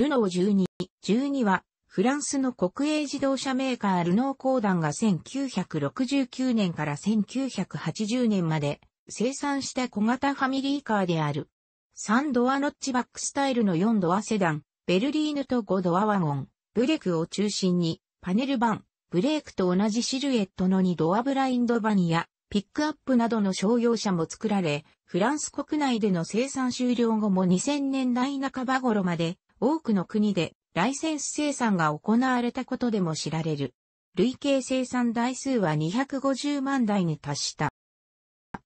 ルノー12、12は、フランスの国営自動車メーカールノー公団が1969年から1980年まで生産した小型ファミリーカーである。3ドアノッチバックスタイルの4ドアセダン、ベルリーヌと5ドアワゴン、ブレクを中心に、パネル版、ブレークと同じシルエットの2ドアブラインドバニや、ピックアップなどの商用車も作られ、フランス国内での生産終了後も2000年代半ば頃まで多くの国でライセンス生産が行われたことでも知られる。累計生産台数は250万台に達した。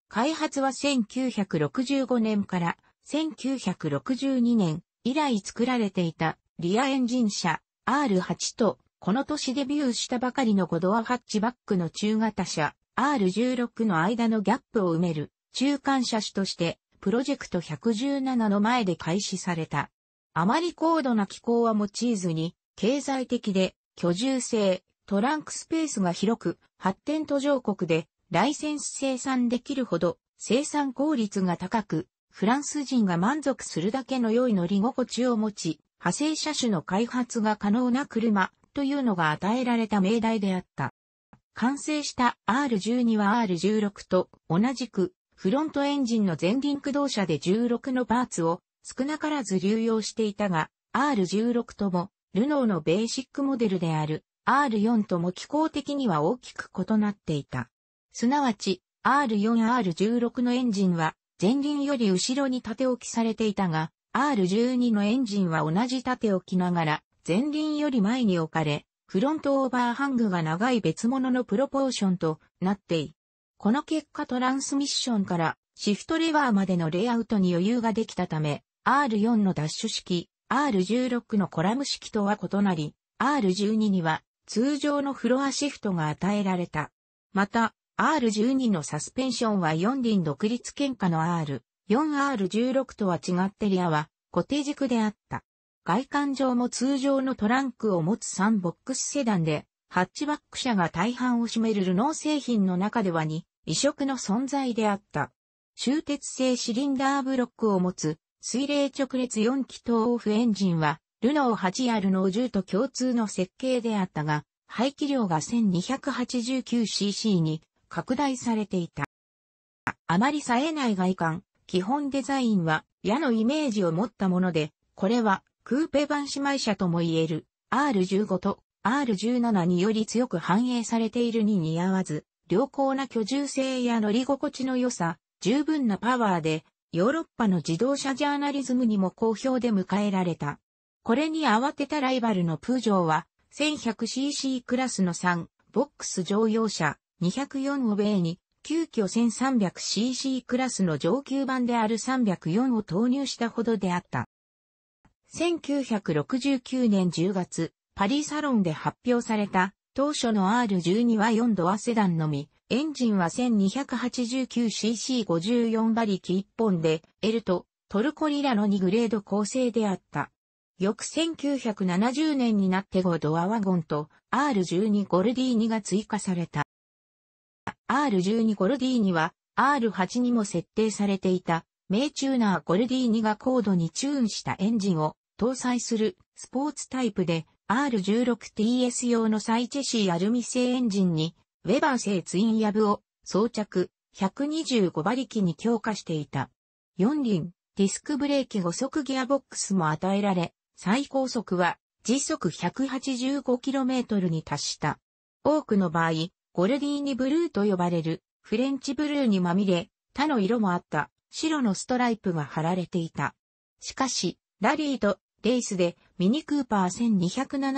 開発は1965年から1962年以来作られていたリアエンジン車 R8 とこの年デビューしたばかりの5ドアハッチバックの中型車 R16 の間のギャップを埋める中間車種としてプロジェクト117の前で開始された。あまり高度な気候は用いずに、経済的で、居住性、トランクスペースが広く、発展途上国で、ライセンス生産できるほど、生産効率が高く、フランス人が満足するだけの良い乗り心地を持ち、派生車種の開発が可能な車というのが与えられた命題であった。完成した R12 は R16 と同じくフロントエンジンの前輪駆動車で16のパーツを少なからず流用していたが、R16 とも、ルノーのベーシックモデルである R4 とも機構的には大きく異なっていた。すなわち、R4R16 のエンジンは前輪より後ろに縦置きされていたが、R12 のエンジンは同じ縦置きながら前輪より前に置かれ、フロントオーバーハングが長い別物のプロポーションとなってい。この結果トランスミッションからシフトレバーまでのレイアウトに余裕ができたため、R4 のダッシュ式、R16 のコラム式とは異なり、R12 には通常のフロアシフトが与えられた。また、R12 のサスペンションは4輪独立喧嘩の R、4R16 とは違ってリアは固定軸であった。外観上も通常のトランクを持つ3ボックスセダンで、ハッチバック車が大半を占めるルノー製品の中ではに異色の存在であった。集鉄製シリンダーブロックを持つ水冷直列4気筒オフエンジンは、ルノー8やルノー10と共通の設計であったが、排気量が 1289cc に拡大されていた。あまり冴えない外観、基本デザインは矢のイメージを持ったもので、これはクーペ版姉妹車とも言える R15 と R17 により強く反映されているに似合わず、良好な居住性や乗り心地の良さ、十分なパワーでヨーロッパの自動車ジャーナリズムにも好評で迎えられた。これに慌てたライバルのプージョーは、1100cc クラスの3、ボックス乗用車、204を米に、急遽 1300cc クラスの上級版である304を投入したほどであった。1969年10月、パリサロンで発表された、当初の R12 は4ドアセダンのみ、エンジンは 1289cc54 馬力1本で、L とトルコリラの2グレード構成であった。翌1970年になって5ドアワゴンと R12 ゴルディーニが追加された。R12 ゴルディーニは R8 にも設定されていた、名チューナーゴルディーニが高度にチューンしたエンジンを搭載するスポーツタイプで R16TS 用のサイチェシーアルミ製エンジンにウェバー製ツインヤブを装着125馬力に強化していた。4輪、ディスクブレーキ5速ギアボックスも与えられ、最高速は時速 185km に達した。多くの場合、ゴルディーニブルーと呼ばれるフレンチブルーにまみれ、他の色もあった白のストライプが貼られていた。しかし、ラリーとレースでミニクーパー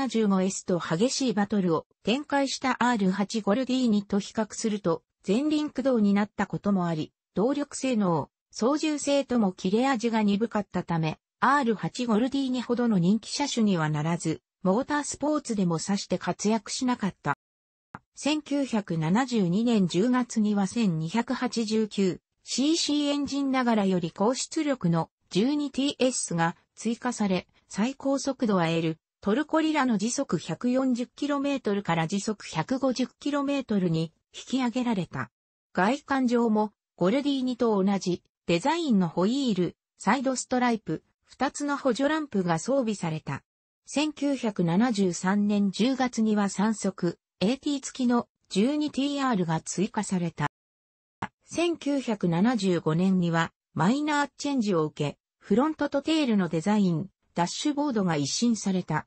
1275S と激しいバトルを展開した R8 ゴルディーニと比較すると前輪駆動になったこともあり、動力性能、操縦性とも切れ味が鈍かったため、R8 ゴルディーニほどの人気車種にはならず、モータースポーツでも指して活躍しなかった。1972年10月には 1289cc エンジンながらより高出力の 12TS が追加され、最高速度は L、トルコリラの時速 140km から時速 150km に引き上げられた。外観上もゴルディーニと同じデザインのホイール、サイドストライプ、二つの補助ランプが装備された。1973年10月には3速 AT 付きの 12TR が追加された。1975年にはマイナーチェンジを受け、フロントとテールのデザイン、ダッシュボードが一新された。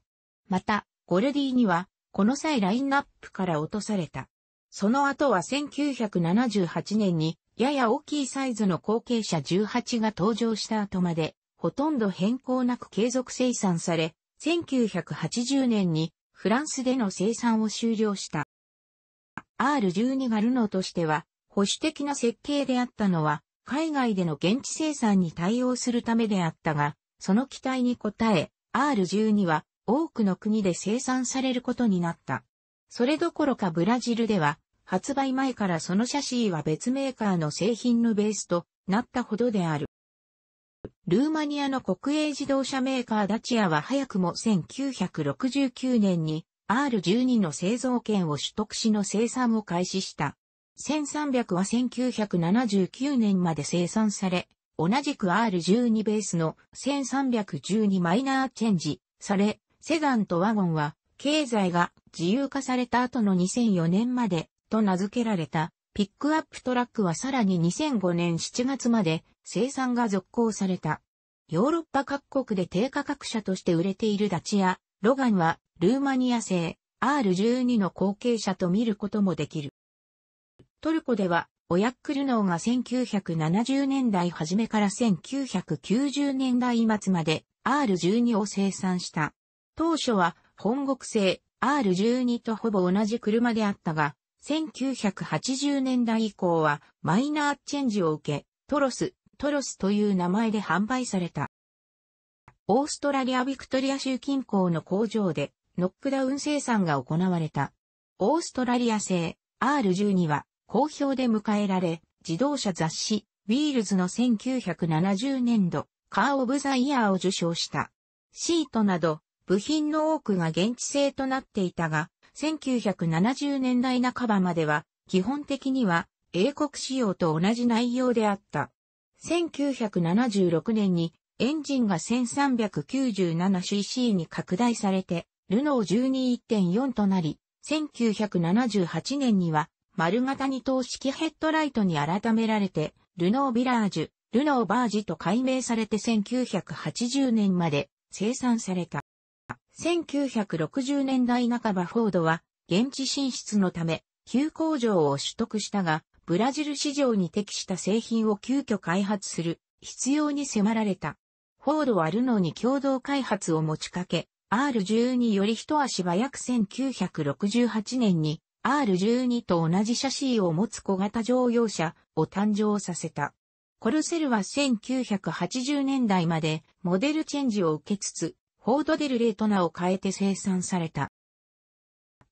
また、ゴルディには、この際ラインナップから落とされた。その後は1978年に、やや大きいサイズの後継者18が登場した後まで、ほとんど変更なく継続生産され、1980年にフランスでの生産を終了した。R12 がルノーとしては、保守的な設計であったのは、海外での現地生産に対応するためであったが、その期待に応え、R12 は多くの国で生産されることになった。それどころかブラジルでは、発売前からそのシャシーは別メーカーの製品のベースとなったほどである。ルーマニアの国営自動車メーカーダチアは早くも1969年に R12 の製造権を取得しの生産を開始した。1300は1979年まで生産され、同じく R12 ベースの1312マイナーチェンジされ、セダンとワゴンは、経済が自由化された後の2004年までと名付けられたピックアップトラックはさらに2005年7月まで生産が続行された。ヨーロッパ各国で低価格車として売れているダチやロガンはルーマニア製 R12 の後継者と見ることもできる。トルコではオヤックルノーが1970年代初めから1990年代末まで R12 を生産した。当初は本国製 R12 とほぼ同じ車であったが、1980年代以降はマイナーチェンジを受け、トロス、トロスという名前で販売された。オーストラリアビクトリア州近郊の工場でノックダウン生産が行われた。オーストラリア製 R12 は好評で迎えられ、自動車雑誌、ウィールズの1970年度、カー・オブ・ザ・イヤーを受賞した。シートなど、部品の多くが現地製となっていたが、1970年代半ばまでは、基本的には、英国仕様と同じ内容であった。1976年に、エンジンが 1397cc に拡大されて、ルノー12.4となり、1978年には丸型二等式ヘッドライトに改められて、ルノービラージュ、ルノーバージと改名されて1980年まで生産された。1960年代半ばフォードは現地進出のため旧工場を取得したが、ブラジル市場に適した製品を急遽開発する必要に迫られた。フォードはルノーに共同開発を持ちかけ、R12 より一足早く1968年に R12 と同じャシーを持つ小型乗用車を誕生させた。コルセルは1980年代までモデルチェンジを受けつつ、フォードデルレートナを変えて生産された。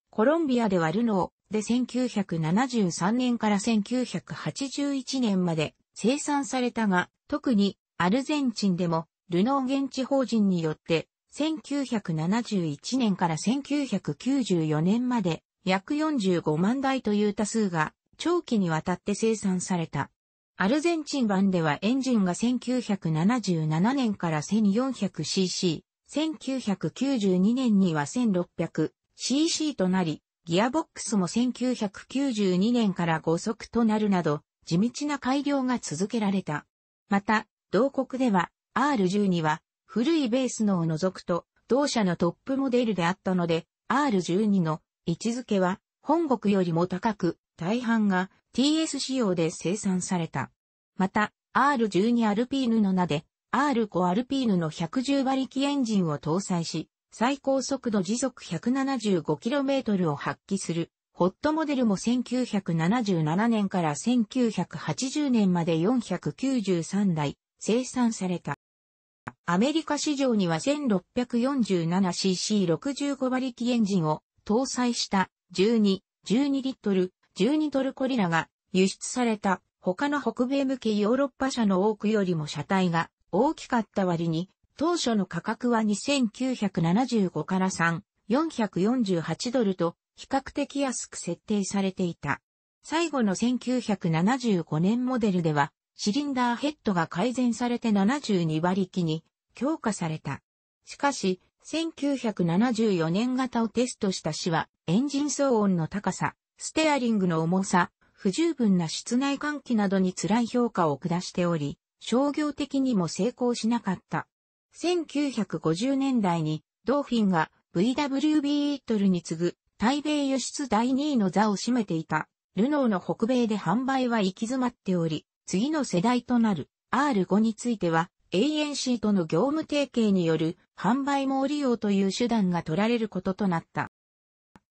コロンビアではルノーで1973年から1981年まで生産されたが、特にアルゼンチンでもルノー現地法人によって1971年から1994年まで約45万台という多数が長期にわたって生産された。アルゼンチン版ではエンジンが1977年から 1400cc、1992年には 1600cc となり、ギアボックスも1992年から5速となるなど、地道な改良が続けられた。また、同国では R12 は古いベースのを除くと、同社のトップモデルであったので、R12 の位置づけは本国よりも高く、大半が TS 仕様で生産された。また、R12 アルピーヌの名で、R5 アルピーヌの110馬力エンジンを搭載し、最高速度時速 175km を発揮する、ホットモデルも1977年から1980年まで493台生産された。アメリカ市場には 1647cc65 馬力エンジンを搭載した12、12リットル、12トルコリラが輸出された他の北米向けヨーロッパ車の多くよりも車体が大きかった割に当初の価格は2975から3、448ドルと比較的安く設定されていた。最後の1975年モデルではシリンダーヘッドが改善されて72馬力に強化された。しかし、1974年型をテストした市は、エンジン騒音の高さ、ステアリングの重さ、不十分な室内換気などに辛い評価を下しており、商業的にも成功しなかった。1950年代に、ドーフィンが VW b イートルに次ぐ、台米輸出第2位の座を占めていた、ルノーの北米で販売は行き詰まっており、次の世代となる R5 については、ANC との業務提携による販売網利用という手段が取られることとなった。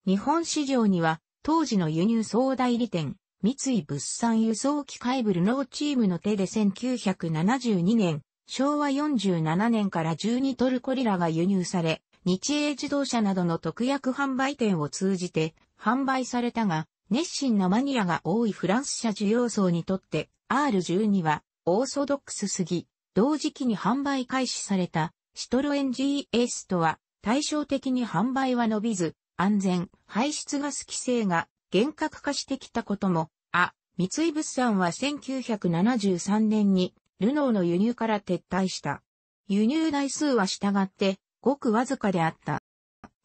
日本市場には、当時の輸入総代理店、三井物産輸送機械ブルノーチームの手で1972年、昭和47年から12トルコリラが輸入され、日英自動車などの特約販売店を通じて販売されたが、熱心なマニアが多いフランス車需要層にとって R12 はオーソドックスすぎ、同時期に販売開始されたシトロエン GS とは、対照的に販売は伸びず、安全、排出ガス規制が厳格化してきたことも、あ、三井物産は1973年に、ルノーの輸入から撤退した。輸入台数は従って、ごくわずかであった。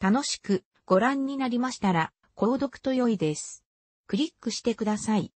楽しくご覧になりましたら、購読と良いです。クリックしてください。